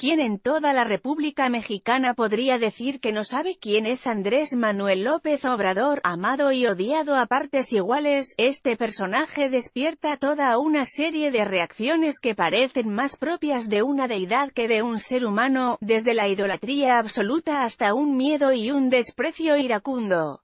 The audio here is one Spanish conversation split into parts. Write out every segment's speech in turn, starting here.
¿Quién en toda la República Mexicana podría decir que no sabe quién es Andrés Manuel López Obrador, amado y odiado a partes iguales? Este personaje despierta toda una serie de reacciones que parecen más propias de una deidad que de un ser humano, desde la idolatría absoluta hasta un miedo y un desprecio iracundo.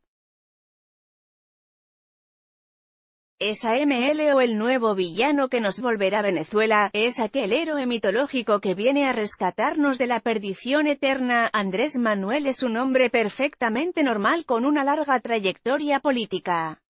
Es AML o el nuevo villano que nos volverá Venezuela, es aquel héroe mitológico que viene a rescatarnos de la perdición eterna, Andrés Manuel es un hombre perfectamente normal con una larga trayectoria política.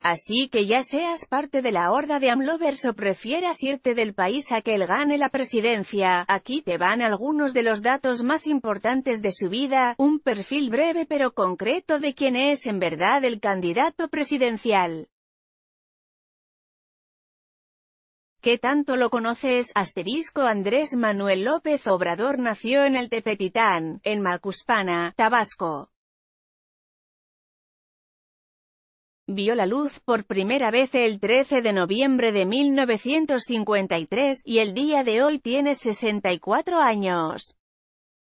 Así que ya seas parte de la horda de Amlovers o prefieras irte del país a que él gane la presidencia, aquí te van algunos de los datos más importantes de su vida, un perfil breve pero concreto de quién es en verdad el candidato presidencial. ¿Qué tanto lo conoces? Asterisco Andrés Manuel López Obrador nació en el Tepetitán, en Macuspana, Tabasco. vio la luz por primera vez el 13 de noviembre de 1953 y el día de hoy tiene 64 años.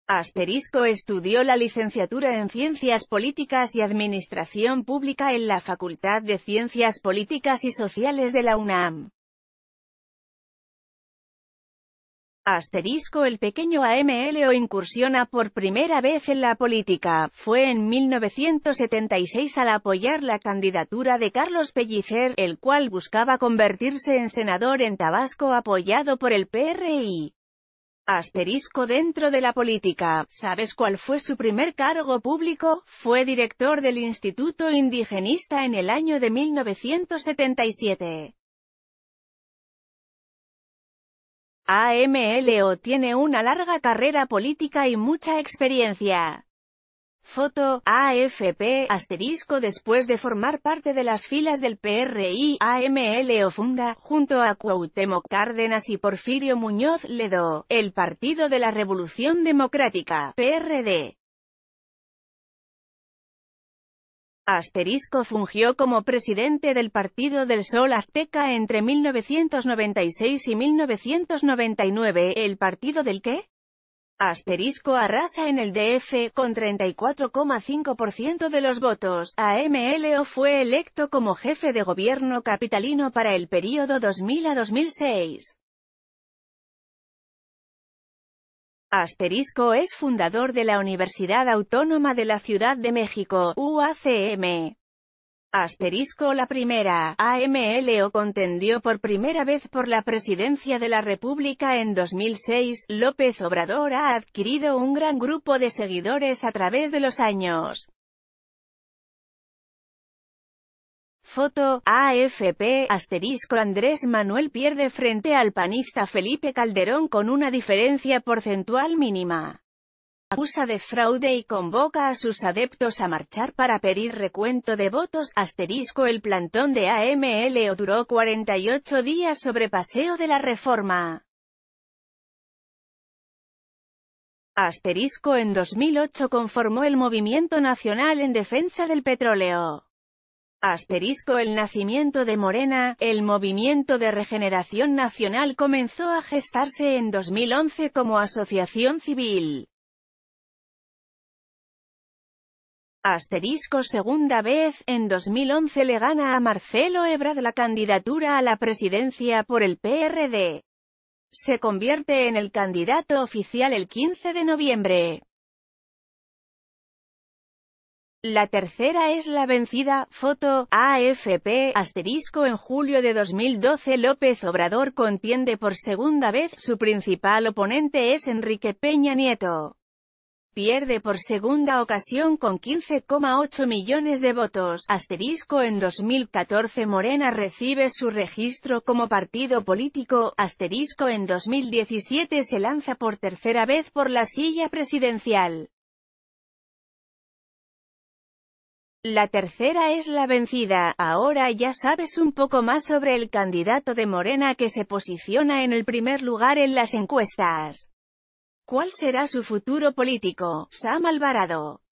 Asterisco estudió la licenciatura en Ciencias Políticas y Administración Pública en la Facultad de Ciencias Políticas y Sociales de la UNAM. Asterisco el pequeño AML o incursiona por primera vez en la política, fue en 1976 al apoyar la candidatura de Carlos Pellicer, el cual buscaba convertirse en senador en Tabasco apoyado por el PRI. Asterisco dentro de la política. ¿Sabes cuál fue su primer cargo público? Fue director del Instituto Indigenista en el año de 1977. AMLO tiene una larga carrera política y mucha experiencia. Foto, AFP, asterisco Después de formar parte de las filas del PRI, AMLO funda, junto a Cuauhtémoc Cárdenas y Porfirio Muñoz Ledo, el Partido de la Revolución Democrática, PRD. Asterisco fungió como presidente del Partido del Sol Azteca entre 1996 y 1999, el partido del que Asterisco arrasa en el DF, con 34,5% de los votos, AMLO fue electo como jefe de gobierno capitalino para el periodo 2000 a 2006. Asterisco es fundador de la Universidad Autónoma de la Ciudad de México, UACM. Asterisco la primera, AMLO contendió por primera vez por la presidencia de la República en 2006, López Obrador ha adquirido un gran grupo de seguidores a través de los años. Foto, AFP, asterisco Andrés Manuel pierde frente al panista Felipe Calderón con una diferencia porcentual mínima. Acusa de fraude y convoca a sus adeptos a marchar para pedir recuento de votos, asterisco el plantón de AMLO duró 48 días sobre paseo de la reforma. Asterisco en 2008 conformó el Movimiento Nacional en Defensa del Petróleo. Asterisco El nacimiento de Morena, el Movimiento de Regeneración Nacional comenzó a gestarse en 2011 como asociación civil. Asterisco segunda vez, en 2011 le gana a Marcelo Ebrard la candidatura a la presidencia por el PRD. Se convierte en el candidato oficial el 15 de noviembre. La tercera es la vencida, foto, AFP, asterisco en julio de 2012 López Obrador contiende por segunda vez, su principal oponente es Enrique Peña Nieto. Pierde por segunda ocasión con 15,8 millones de votos, asterisco en 2014 Morena recibe su registro como partido político, asterisco en 2017 se lanza por tercera vez por la silla presidencial. La tercera es la vencida. Ahora ya sabes un poco más sobre el candidato de Morena que se posiciona en el primer lugar en las encuestas. ¿Cuál será su futuro político? Sam Alvarado.